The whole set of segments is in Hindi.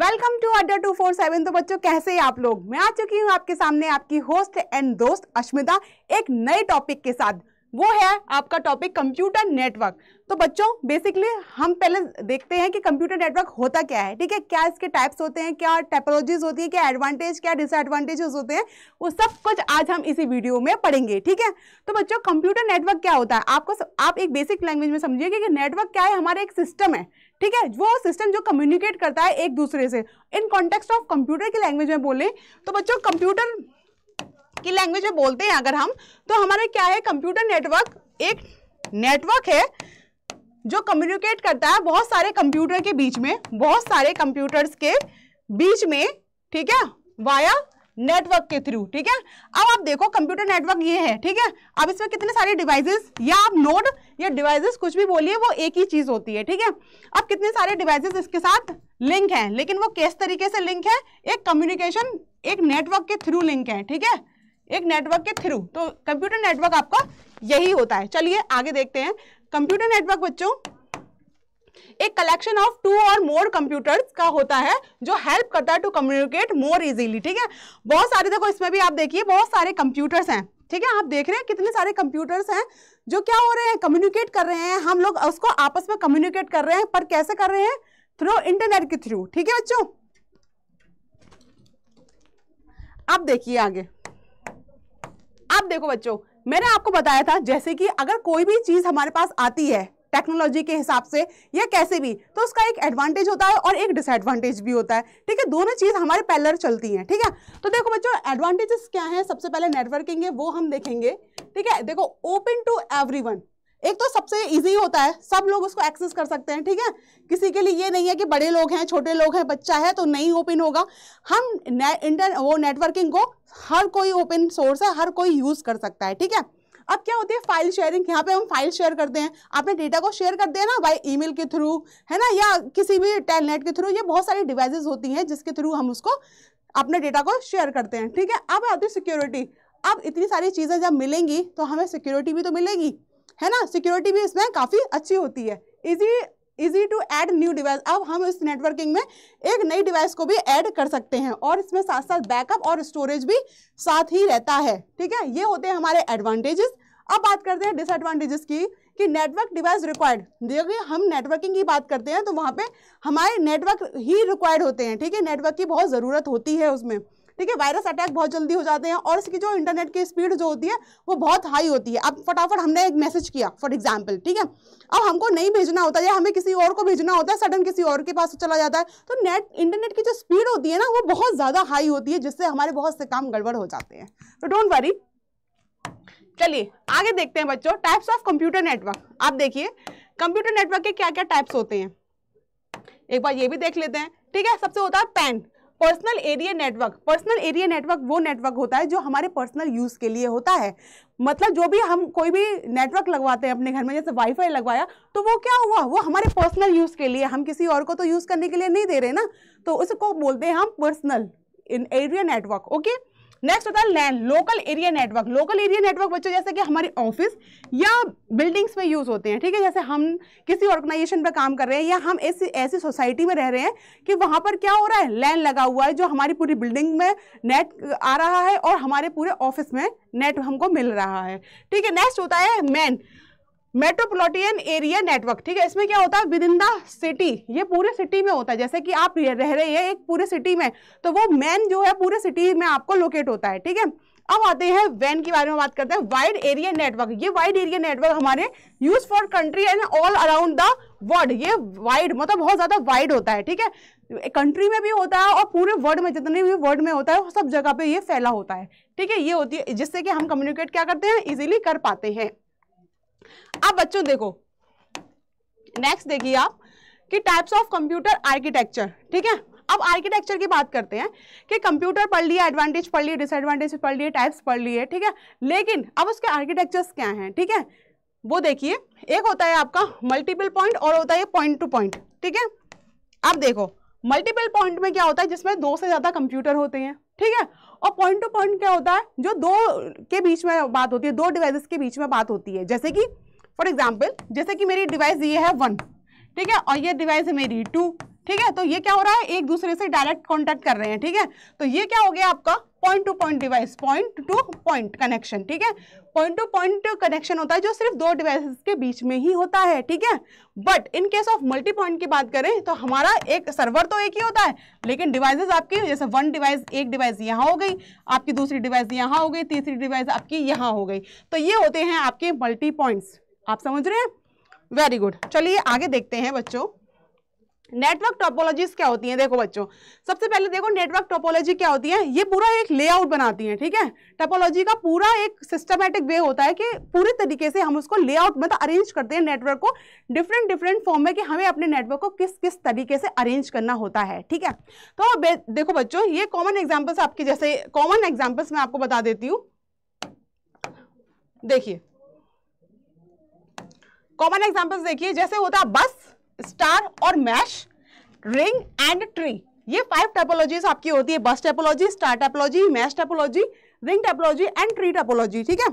Welcome to Adda two four seven तो बच्चों कैसे हैं आप लोग मैं आ चुकी हूँ आपके सामने आपकी होस्ट एंड दोस्त अश्मिता एक नए टॉपिक के साथ वो है आपका टॉपिक कंप्यूटर नेटवर्क तो बच्चों बेसिकली हम पहले देखते हैं कि कंप्यूटर नेटवर्क होता क्या है ठीक है क्या इसके टाइप्स होते हैं क्या टेक्नोलॉजीज होती है क्या एडवांटेज क्या डिसएडवांटेजेस होते हैं वो सब कुछ आज हम इसी वीडियो में पढ़ेंगे ठीक है तो बच्चों कंप्यूटर नेटवर्क क्या होता है आपको आप एक बेसिक लैंग्वेज में समझिए कि नेटवर्क क्या है हमारा एक सिस्टम है ठीक है वो सिस्टम जो कम्युनिकेट करता है एक दूसरे से इन कॉन्टेक्स्ट ऑफ कंप्यूटर की लैंग्वेज में बोले तो बच्चों कंप्यूटर की लैंग्वेज में बोलते हैं अगर हम तो हमारा क्या है कंप्यूटर नेटवर्क एक नेटवर्क है जो कम्युनिकेट करता है बहुत सारे कंप्यूटर के बीच में बहुत सारे कंप्यूटर्स के बीच में ठीक है वाया नेटवर्क के थ्रू ठीक है अब आप देखो कंप्यूटर नेटवर्क ये है ठीक है अब इसमें कितने सारे डिवाइसेस या आप नोड या डिवाइसेस कुछ भी बोलिए वो एक ही चीज होती है ठीक है अब कितने सारे डिवाइसेस इसके साथ लिंक हैं लेकिन वो किस तरीके से लिंक है एक कम्युनिकेशन एक नेटवर्क के थ्रू लिंक है ठीक है एक नेटवर्क के थ्रू तो कंप्यूटर नेटवर्क आपका यही होता है चलिए आगे देखते हैं कंप्यूटर नेटवर्क बच्चों एक कलेक्शन ऑफ टू और मोर कंप्यूटर्स का होता है जो हेल्प करता है टू कम्युनिकेट मोर इजीली ठीक है बहुत सारे देखो इसमें भी आप देखिए बहुत सारे कंप्यूटर्स हैं ठीक है आप देख रहे हैं कितने सारे कंप्यूटर्स हैं जो क्या हो रहे हैं कम्युनिकेट कर रहे हैं हम लोग उसको आपस में कम्युनिकेट कर रहे हैं पर कैसे कर रहे हैं थ्रू इंटरनेट के थ्रू ठीक है बच्चों आप देखिए आगे अब देखो बच्चों मैंने आपको बताया था जैसे कि अगर कोई भी चीज़ हमारे पास आती है टेक्नोलॉजी के हिसाब से या कैसे भी तो उसका एक एडवांटेज होता है और एक डिसएडवांटेज भी होता है ठीक है दोनों चीज़ हमारे पैलर चलती हैं ठीक है तो देखो बच्चों एडवांटेजेस क्या हैं सबसे पहले नेटवर्किंग है वो हम देखेंगे ठीक है देखो ओपन टू एवरीवन एक तो सबसे इजी होता है सब लोग उसको एक्सेस कर सकते हैं ठीक है किसी के लिए ये नहीं है कि बड़े लोग हैं छोटे लोग हैं बच्चा है तो नहीं ओपन होगा हम ने, इंटर वो नेटवर्किंग को हर कोई ओपन सोर्स है हर कोई यूज़ कर सकता है ठीक है अब क्या होती है फाइल शेयरिंग यहाँ पे हम फाइल शेयर करते हैं आपने डेटा को शेयर कर दिया ना बाय ईमेल के थ्रू है ना या किसी भी टेलनेट के थ्रू ये बहुत सारी डिवाइसेस होती हैं जिसके थ्रू हम उसको अपने डेटा को शेयर करते हैं ठीक है अब आती है सिक्योरिटी अब इतनी सारी चीज़ें जब मिलेंगी तो हमें सिक्योरिटी भी तो मिलेगी है ना सिक्योरिटी भी इसमें काफ़ी अच्छी होती है easy easy to add new device अब हम इस नेटवर्किंग में एक नई डिवाइस को भी ऐड कर सकते हैं और इसमें साथ साथ बैकअप और स्टोरेज भी साथ ही रहता है ठीक है ये होते हैं हमारे एडवांटेजेस अब बात करते हैं डिसएडवांटेजेस की कि नेटवर्क डिवाइस रिक्वायर्ड देखिए हम नेटवर्किंग की बात करते हैं तो वहाँ पे हमारे नेटवर्क ही रिक्वायर्ड होते हैं ठीक है नेटवर्क की बहुत ज़रूरत होती है उसमें ठीक है वायरस अटैक बहुत जल्दी हो जाते हैं और इसकी जो इंटरनेट की स्पीड जो होती है वो बहुत हाई होती है अब फटाफट हमने एक मैसेज किया फॉर एग्जाम्पल ठीक है अब हमको नहीं भेजना होता या हमें किसी और को भेजना होता है सडन किसी और के पास चला जाता है तो नेट इंटरनेट की जो स्पीड होती है ना वो बहुत ज़्यादा हाई होती है जिससे हमारे बहुत से काम गड़बड़ हो जाते हैं तो डोंट वरी चलिए आगे देखते हैं बच्चों टाइप्स ऑफ कंप्यूटर नेटवर्क आप देखिए कंप्यूटर नेटवर्क के क्या क्या टाइप्स होते हैं एक बार ये भी देख लेते हैं ठीक है सबसे होता है PAN personal area network personal area network वो नेटवर्क होता है जो हमारे पर्सनल यूज़ के लिए होता है मतलब जो भी हम कोई भी नेटवर्क लगवाते हैं अपने घर में जैसे वाईफाई लगवाया तो वो क्या हुआ वो हमारे पर्सनल यूज़ के लिए हम किसी और को तो यूज़ करने के लिए नहीं दे रहे ना तो उसको बोलते हैं हम personal in area network okay next होता है LAN local area network local area network बच्चों जैसे कि हमारी ऑफिस या बिल्डिंग्स में यूज़ होते हैं ठीक है जैसे हम किसी ऑर्गेनाइजेशन पर काम कर रहे हैं या हम ऐसी ऐसी सोसाइटी में रह रहे हैं कि वहाँ पर क्या हो रहा है लैन लगा हुआ है जो हमारी पूरी बिल्डिंग में नेट आ रहा है और हमारे पूरे ऑफिस में नेट हमको मिल रहा है ठीक है नेक्स्ट होता है मैन मेट्रोपोलिटियन एरिया नेटवर्क ठीक है इसमें क्या होता है विद इन द सिटी ये पूरे सिटी में होता है जैसे कि आप रह रहे हैं एक पूरे सिटी में तो वो मैन जो है पूरे सिटी में आपको लोकेट होता है ठीक है अब आते हैं वैन के बारे में बात करते हैं वाइड एरिया नेटवर्क ये वाइड एरिया नेटवर्क हमारे use for country and all around the world ये वाइड मतलब बहुत ज़्यादा वाइड होता है ठीक है कंट्री में भी होता है और पूरे वर्ल्ड में जितने भी वर्ल्ड में होता है सब जगह पे ये फैला होता है ठीक है ये होती है जिससे कि हम कम्युनिकेट क्या करते हैं इजिली कर पाते हैं अब बच्चों देखो नेक्स्ट देखिए आप कि टाइप्स ऑफ कंप्यूटर आर्किटेक्चर ठीक है अब आर्किटेक्चर की बात करते हैं कि कंप्यूटर पढ़ लिए एडवांटेज पढ़ लिए डिसएडवांटेज पढ़ लिए टाइप्स पढ़ लिए ठीक है लेकिन अब उसके आर्किटेक्चर्स क्या हैं ठीक है थीके? वो देखिए एक होता है आपका मल्टीपल पॉइंट और होता है पॉइंट टू पॉइंट ठीक है अब देखो मल्टीपल पॉइंट में क्या होता है जिसमें दो से ज़्यादा कंप्यूटर होते हैं ठीक है और पॉइंट टू पॉइंट क्या होता है जो दो के बीच में बात होती है दो डिवाइसेस के बीच में बात होती है जैसे कि फॉर एग्जाम्पल जैसे कि मेरी डिवाइस ये है वन ठीक है और ये डिवाइस है मेरी टू ठीक है तो ये क्या हो रहा है एक दूसरे से डायरेक्ट कॉन्टैक्ट कर रहे हैं ठीक है तो ये क्या हो गया आपका point to point device point to point connection ठीक है पॉइंट टू पॉइंट कनेक्शन होता है जो सिर्फ दो डिवाइसेस के बीच में ही होता है ठीक है but in case of multi point की बात करें तो हमारा एक सर्वर तो एक ही होता है लेकिन डिवाइसेस आपकी जैसे वन डिवाइस एक डिवाइस यहाँ हो गई आपकी दूसरी डिवाइस यहाँ हो गई तीसरी डिवाइस आपकी यहाँ हो गई तो ये होते हैं आपके मल्टी पॉइंट्स आप समझ रहे हैं वेरी गुड चलिए आगे देखते हैं बच्चों नेटवर्क टोपोलॉजीज क्या होती हैं देखो बच्चों सबसे पहले देखो नेटवर्क टोपोलॉजी क्या होती है ये पूरा एक लेआउट बनाती है ठीक है टोपोलॉजी का पूरा एक सिस्टमेटिक वे होता है कि पूरे तरीके से हम उसको लेआउट मतलब अरेंज करते हैं नेटवर्क को डिफरेंट डिफरेंट फॉर्म में कि हमें अपने नेटवर्क को किस किस तरीके से अरेंज करना होता है ठीक है तो देखो बच्चों ये कॉमन एग्जाम्पल्स आपके जैसे कॉमन एग्जाम्पल्स मैं आपको बता देती हूँ देखिए कॉमन एग्जाम्पल्स देखिए जैसे होता है बस स्टार और मैश रिंग एंड ट्री ये फाइव टेपोलॉजी आपकी होती है bus topology star topology mesh topology ring topology and tree topology ठीक है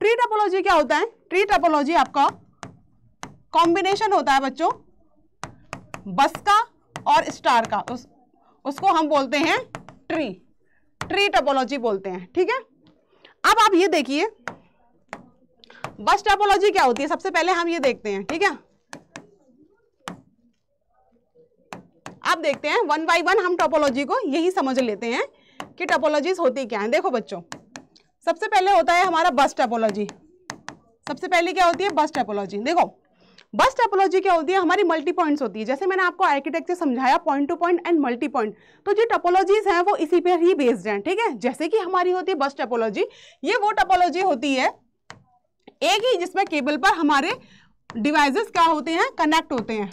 ट्री टेपोलॉजी क्या होता है ट्री टेपोलॉजी आपका कॉम्बिनेशन होता है बच्चों बस का और स्टार का उस, उसको हम बोलते हैं ट्री ट्री टेपोलॉजी बोलते हैं ठीक है अब आप ये देखिए बस टेपोलॉजी क्या होती है सबसे पहले हम ये देखते हैं ठीक है अब देखते हैं वन बाई वन हम टोपोलॉजी को यही समझ लेते हैं कि टोपोलॉजीज होती क्या है देखो बच्चों सबसे पहले होता है हमारा बस टेपोलॉजी सबसे पहले क्या होती है बस टेपोलॉजी देखो बस टेपोलॉजी क्या होती है हमारी मल्टी पॉइंट्स होती है जैसे मैंने आपको आर्किटेक्चर समझाया point to point and multi point तो जो टेपोलॉजीज हैं वो इसी पर ही बेस्ड हैं ठीक है जैसे कि हमारी होती है बस टेपोलॉजी ये वो टेपोलॉजी होती है एक ही जिसमें केबल पर हमारे डिवाइसेस क्या होते हैं कनेक्ट होते हैं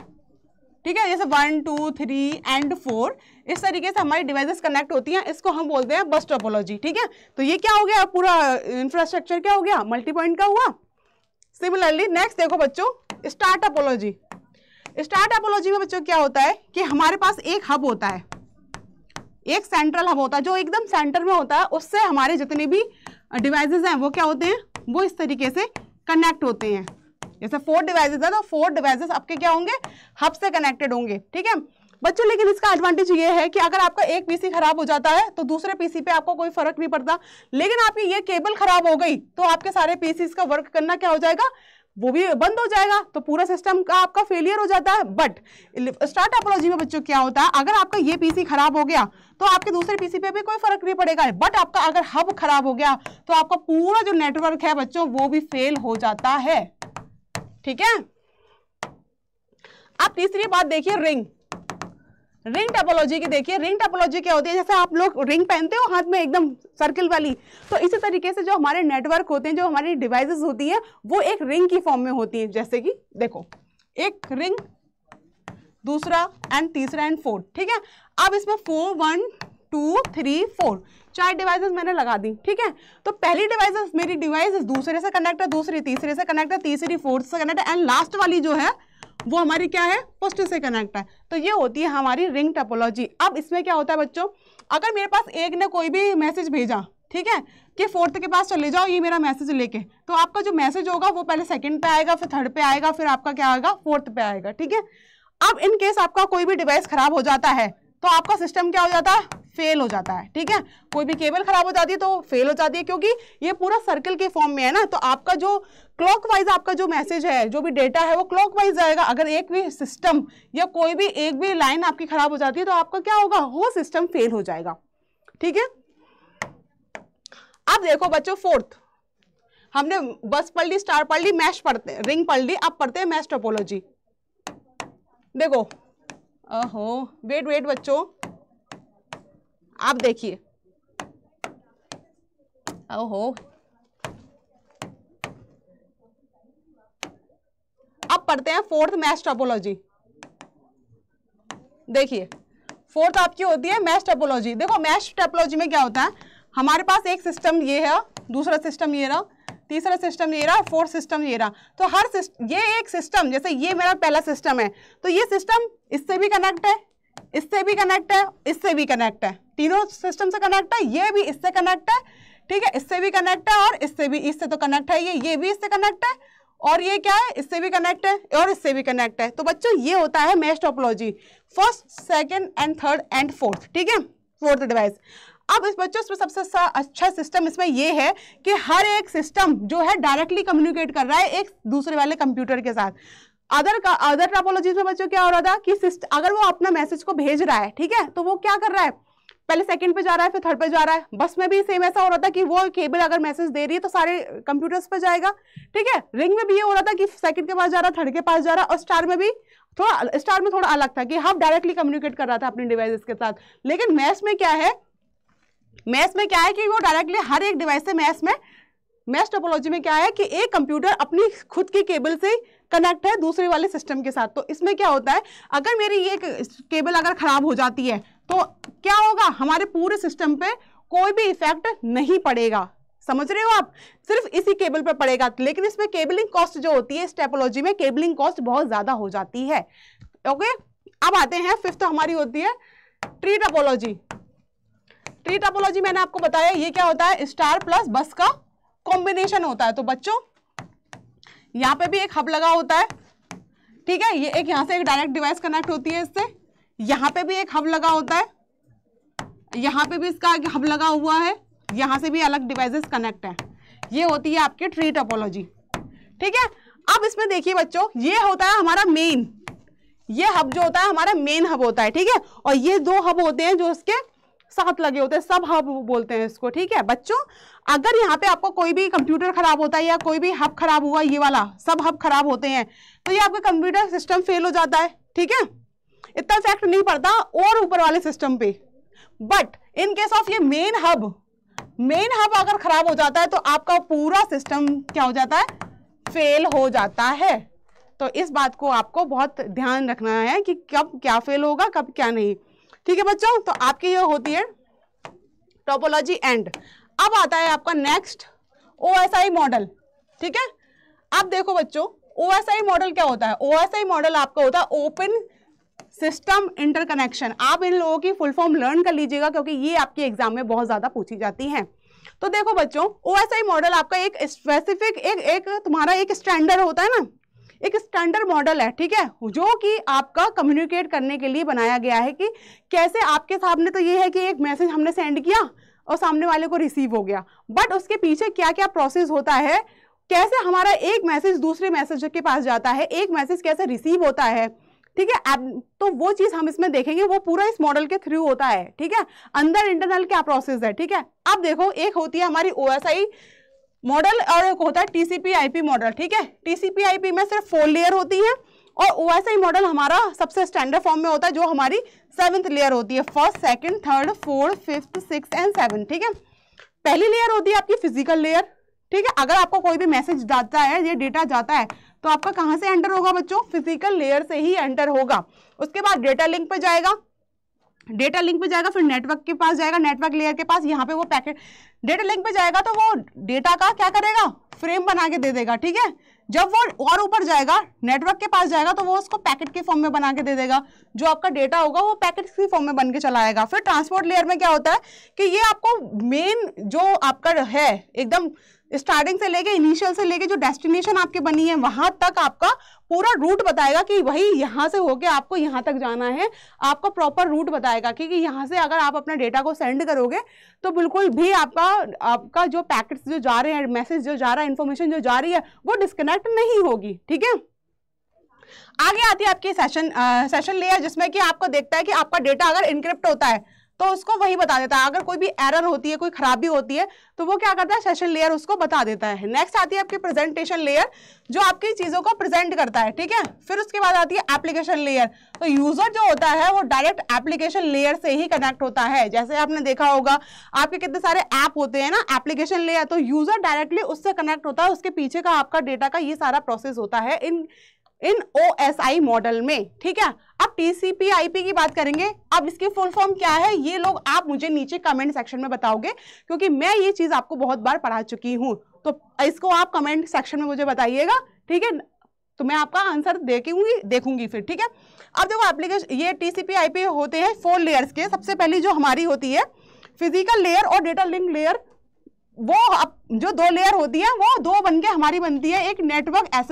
ठीक है जैसे one two three and four इस तरीके से हमारी डिवाइसेस कनेक्ट होती हैं इसको हम बोलते हैं बस टोपोलॉजी ठीक है तो ये क्या हो गया पूरा इंफ्रास्ट्रक्चर क्या हो गया मल्टी पॉइंट का हुआ सिमिलरली नेक्स्ट देखो बच्चों स्टार्ट अपोलॉजी स्टार्ट अपोलॉजी में बच्चों क्या होता है कि हमारे पास एक हब होता है एक सेंट्रल हब होता है जो एकदम सेंटर में होता है उससे हमारे जितने भी डिवाइसेस हैं वो क्या होते हैं वो इस तरीके से कनेक्ट होते हैं जैसे फोर डिवाइसेस है तो फोर डिवाइसेस आपके क्या होंगे हब से कनेक्टेड होंगे ठीक है बच्चों लेकिन इसका एडवांटेज ये है कि अगर आपका एक पीसी खराब हो जाता है तो दूसरे पीसी पे आपको कोई फर्क नहीं पड़ता लेकिन आपकी ये केबल खराब हो गई तो आपके सारे पीसीस का वर्क करना क्या हो जाएगा वो भी बंद हो जाएगा तो पूरा सिस्टम का आपका फेलियर हो जाता है बट स्टार्ट अपोलॉजी में बच्चों क्या होता है अगर आपका ये पीसी खराब हो गया तो आपके दूसरे पीसी पे भी कोई फर्क नहीं पड़ेगा बट आपका अगर हब खराब हो गया तो आपका पूरा जो नेटवर्क है बच्चों वो भी फेल हो जाता है ठीक है अब तीसरी बात देखिए रिंग रिंग टेपोलॉजी की देखिए रिंग टेपोलॉजी क्या होती है जैसे आप लोग रिंग पहनते हो हाथ में एकदम सर्किल वाली तो इसी तरीके से जो हमारे नेटवर्क होते हैं जो हमारी डिवाइसेस होती है वो एक रिंग की फॉर्म में होती है जैसे कि देखो एक रिंग दूसरा एंड तीसरा एंड फोर्थ ठीक है अब इसमें four one two three four चार डिवाइसेस मैंने लगा दी ठीक है तो पहली डिवाइस मेरी डिवाइस दूसरे से कनेक्ट है दूसरी तीसरे से कनेक्ट है तीसरी फोर्थ से कनेक्ट है एंड लास्ट वाली जो है वो हमारी क्या है फर्स्ट से कनेक्ट है तो ये होती है हमारी रिंग टेपोलॉजी अब इसमें क्या होता है बच्चों अगर मेरे पास एक ने कोई भी मैसेज भेजा ठीक है कि फोर्थ के पास चले जाओ ये मेरा मैसेज लेके तो आपका जो मैसेज होगा वो पहले सेकंड पे आएगा फिर थर्ड पे आएगा फिर आपका क्या आएगा फोर्थ पे आएगा ठीक है अब इन केस आपका कोई भी डिवाइस खराब हो जाता है तो आपका सिस्टम क्या हो जाता है फेल हो जाता है ठीक है कोई भी केबल खराब हो जाती है तो फेल हो जाती है क्योंकि ये पूरा सर्कल के फॉर्म में है ना तो आपका जो क्लॉक वाइज आपका जो मैसेज है जो भी डेटा है वो क्लॉक वाइज जाएगा अगर एक भी सिस्टम या कोई भी एक भी लाइन आपकी खराब हो जाती है तो आपका क्या होगा वो सिस्टम फेल हो जाएगा ठीक है अब देखो बच्चों फोर्थ हमने बस पढ़ ली स्टार पढ़ ली मैश पढ़ते रिंग पढ़ ली अब पढ़ते हैं मैश टोपोलॉजी देखो ओहो वेट वेट बच्चों आप देखिए ओहो अब पढ़ते हैं फोर्थ मैथ टॉपोलॉजी देखिए फोर्थ आपकी होती है मैच टोपोलॉजी देखो मैच टोपोलॉजी में क्या होता है हमारे पास एक सिस्टम ये है दूसरा सिस्टम ये रहा तीसरा सिस्टम ये रहा फोर्थ सिस्टम ये रहा तो हर ये एक सिस्टम जैसे ये मेरा पहला सिस्टम है तो ये सिस्टम इससे भी कनेक्ट है इससे भी कनेक्ट है इससे भी कनेक्ट है तीनों सिस्टम से कनेक्ट है ये भी इससे कनेक्ट है ठीक है इससे भी कनेक्ट है और इससे भी इससे तो कनेक्ट है ये ये भी इससे कनेक्ट है और ये क्या है इससे भी कनेक्ट है और इससे भी कनेक्ट है तो बच्चों ये होता है mesh topology first second and third and fourth ठीक है फोर्थ डिवाइस अब इस बच्चों इसमें सबसे अच्छा सिस्टम इसमें यह है कि हर एक सिस्टम जो है डायरेक्टली कम्युनिकेट कर रहा है एक दूसरे वाले कंप्यूटर के साथ अदर का अदर टापोलॉजीज में बच्चों क्या हो रहा था कि अगर वो अपना मैसेज को भेज रहा है ठीक है तो वो क्या कर रहा है पहले सेकंड पे जा रहा है फिर थर्ड पे जा रहा है बस में भी सेम ऐसा हो रहा था कि वो केबल अगर मैसेज दे रही है तो सारे कंप्यूटर्स पे जाएगा ठीक है रिंग में भी ये हो रहा था कि सेकंड के पास जा रहा थर्ड के पास जा रहा और स्टार में भी थोड़ा स्टार में थोड़ा अलग था कि हम डायरेक्टली कम्युनिकेट कर रहा था अपने डिवाइसेस के साथ लेकिन मैथ्स में क्या है मैथ्स में क्या है कि वो डायरेक्टली हर एक डिवाइस से मैथ्स में मैश टोपोलॉजी में क्या है कि एक कंप्यूटर अपनी खुद की केबल से कनेक्ट है दूसरे वाले सिस्टम के साथ तो इसमें क्या होता है अगर मेरी ये केबल अगर ख़राब हो जाती है तो क्या होगा हमारे पूरे सिस्टम पे कोई भी इफेक्ट नहीं पड़ेगा समझ रहे हो आप सिर्फ इसी केबल पर पड़ेगा लेकिन इसमें केबलिंग कॉस्ट जो होती है इस टेपोलॉजी में केबलिंग कॉस्ट बहुत ज़्यादा हो जाती है ओके अब आते हैं फिफ्थ हमारी होती है ट्री टपोलॉजी ट्री टपोलॉजी मैंने आपको बताया ये क्या होता है स्टार प्लस बस का कॉम्बिनेशन होता है तो बच्चों यहां पे भी एक हब लगा होता है ठीक है ये एक यहां से एक डायरेक्ट डिवाइस कनेक्ट होती है इससे यहां पे भी एक हब लगा होता है यहां पे भी इसका एक हब लगा हुआ है यहां से भी अलग डिवाइसेस कनेक्ट है ये होती है आपकी ट्री टोपोलॉजी ठीक है अब इसमें देखिए बच्चों ये होता है हमारा मेन ये हब जो होता है हमारा मेन हब होता है ठीक है और ये दो हब होते हैं जो इसके साथ लगे होते हैं सब हब बोलते हैं इसको ठीक है बच्चों अगर यहाँ पे आपको कोई भी कंप्यूटर खराब होता है या कोई भी हब खराब हुआ ये वाला सब हब खराब होते हैं तो ये आपका कंप्यूटर सिस्टम फेल हो जाता है ठीक है इतना इफेक्ट नहीं पड़ता और ऊपर वाले सिस्टम पे बट इन केस ऑफ ये मेन हब मेन हब अगर खराब हो जाता है तो आपका पूरा सिस्टम क्या हो जाता है फेल हो जाता है तो इस बात को आपको बहुत ध्यान रखना है कि कब क्या फेल होगा कब क्या नहीं ठीक है बच्चों तो आपकी ये होती है टोपोलॉजी एंड अब आता है आपका नेक्स्ट ओ मॉडल ठीक है अब देखो बच्चों ओ मॉडल क्या होता है ओ मॉडल आपका होता है ओपन सिस्टम इंटरकनेक्शन आप इन लोगों की फुल फॉर्म लर्न कर लीजिएगा क्योंकि ये आपके एग्जाम में बहुत ज़्यादा पूछी जाती है तो देखो बच्चों ओ मॉडल आपका एक स्पेसिफिक एक एक तुम्हारा एक स्टैंडर्ड होता है ना एक स्टैंडर्ड मॉडल है ठीक है जो कि आपका कम्युनिकेट करने के लिए बनाया गया है कि कैसे आपके सामने तो ये है कि एक मैसेज हमने सेंड किया और सामने वाले को रिसीव हो गया बट उसके पीछे क्या क्या प्रोसेस होता है कैसे हमारा एक मैसेज दूसरे मैसेज के पास जाता है एक मैसेज कैसे रिसीव होता है ठीक है तो वो चीज हम इसमें देखेंगे वो पूरा इस मॉडल के थ्रू होता है ठीक है अंदर इंटरनल क्या प्रोसेस है ठीक है अब देखो एक होती है हमारी ओ मॉडल और एक होता है टीसीपीआईपी मॉडल ठीक है टीसीपीआईपी में सिर्फ फोर लेयर होती है और ओएसआई मॉडल हमारा सबसे स्टैंडर्ड फॉर्म में होता है जो हमारी सेवन्थ लेयर होती है first second third fourth fifth six and seven ठीक है पहली लेयर होती है आपकी फिजिकल लेयर ठीक है अगर आपको कोई भी मैसेज जाता है ये डेटा जाता है तो आपका कहाँ से एंटर होगा बच्चों फिजिकल लेयर से ही एंटर होगा उसके बाद डेटा लिंक पर जाएगा डेटा लिंक पे जाएगा फिर नेटवर्क के पास जाएगा नेटवर्क लेयर के पास यहाँ पे वो पैकेट डेटा लिंक पे जाएगा तो वो डेटा का क्या करेगा फ्रेम बना के दे देगा ठीक है जब वो और ऊपर जाएगा नेटवर्क के पास जाएगा तो वो उसको पैकेट के फॉर्म में बना के दे देगा जो आपका डेटा होगा वो पैकेट के फॉर्म में बन के चला आएगा फिर ट्रांसपोर्ट लेयर में क्या होता है कि ये आपको मेन जो आपका है एकदम स्टार्टिंग से लेके इनिशियल से लेके जो डेस्टिनेशन आपके बनी है वहां तक आपका पूरा रूट बताएगा कि वही यहाँ से होके आपको यहाँ तक जाना है आपका प्रॉपर रूट बताएगा क्योंकि यहाँ से अगर आप अपना डेटा को सेंड करोगे तो बिल्कुल भी आपका आपका जो पैकेट जो जा रहे हैं मैसेज जो जा रहा है इन्फॉर्मेशन जो जा रही है वो डिस्कनेक्ट नहीं होगी ठीक है आगे आती है आपकी सेशन आ, सेशन लेयर जिसमें कि आपको देखता है कि आपका डेटा अगर इनक्रिप्ट होता है तो उसको वही बता देता है अगर कोई भी एरर होती है कोई खराबी होती है तो वो क्या करता है सेशन लेयर उसको बता देता है नेक्स्ट आती है आपकी प्रेजेंटेशन लेयर जो आपकी चीज़ों को प्रेजेंट करता है ठीक है फिर उसके बाद आती है एप्लीकेशन लेयर तो यूज़र जो होता है वो डायरेक्ट एप्लीकेशन लेयर से ही कनेक्ट होता है जैसे आपने देखा होगा आपके कितने सारे ऐप होते हैं ना एप्लीकेशन लेयर तो यूज़र डायरेक्टली उससे कनेक्ट होता है उसके पीछे का आपका डेटा का ये सारा प्रोसेस होता है इन इन ओ एस आई मॉडल में ठीक है अब टीसीपी आईपी की बात करेंगे अब इसकी फुल फॉर्म क्या है ये लोग आप मुझे नीचे कमेंट सेक्शन में बताओगे क्योंकि मैं ये चीज आपको बहुत बार पढ़ा चुकी हूँ तो इसको आप कमेंट सेक्शन में मुझे बताइएगा ठीक है तो मैं आपका आंसर देखूंगी देखूंगी फिर ठीक है अब देखो एप्लीकेशन ये टीसीपी आईपी होते हैं फोर लेयर्स के सबसे पहली जो हमारी होती है फिजिकल लेयर और डेटा लिंक लेयर वो जो दो लेयर होती है वो दो बन के हमारी बनती है एक नेटवर्क एस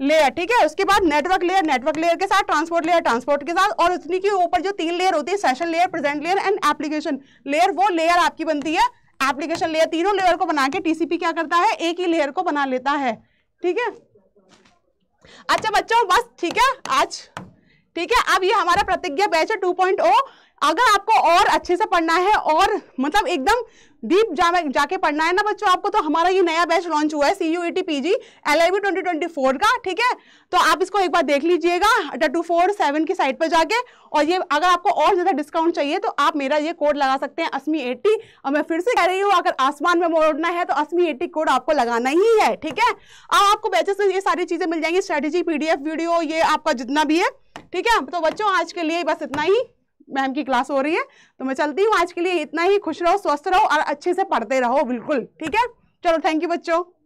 लेयर ठीक है उसके बाद नेटवर्क लेयर नेटवर्क लेयर के साथ ट्रांसपोर्ट लेयर ट्रांसपोर्ट के साथ और उतनी के ऊपर जो तीन लेयर होती है session layer present layer and application layer वो लेयर आपकी बनती है एप्लीकेशन लेयर तीनों लेयर को बना के टीसीपी क्या करता है एक ही लेयर को बना लेता है ठीक है अच्छा बच्चों बस ठीक है आज ठीक है अब ये हमारा प्रतिज्ञा बैच है 2.0 अगर आपको और अच्छे से पढ़ना है और मतलब एकदम डीप जा, जाके पढ़ना है ना बच्चों आपको तो हमारा ये नया बैच लॉन्च हुआ है C U T P G L I twenty twenty four का ठीक है तो आप इसको एक बार देख लीजिएगा टू फोर सेवन की साइट पर जाके और ये अगर आपको और ज़्यादा डिस्काउंट चाहिए तो आप मेरा ये कोड लगा सकते हैं असमी एट्टी और मैं फिर से कह रही हूँ अगर आसमान में मोड़ना है तो असमी एट्टी कोड आपको लगाना ही है ठीक है अब आपको बैचेस में ये सारी चीज़ें मिल जाएंगी स्ट्रेटेजी पीडीएफ वीडियो ये आपका जितना भी है ठीक है तो बच्चों आज के लिए बस इतना ही मैम की क्लास हो रही है तो मैं चलती हूँ आज के लिए इतना ही खुश रहो स्वस्थ रहो और अच्छे से पढ़ते रहो बिल्कुल ठीक है चलो थैंक यू बच्चों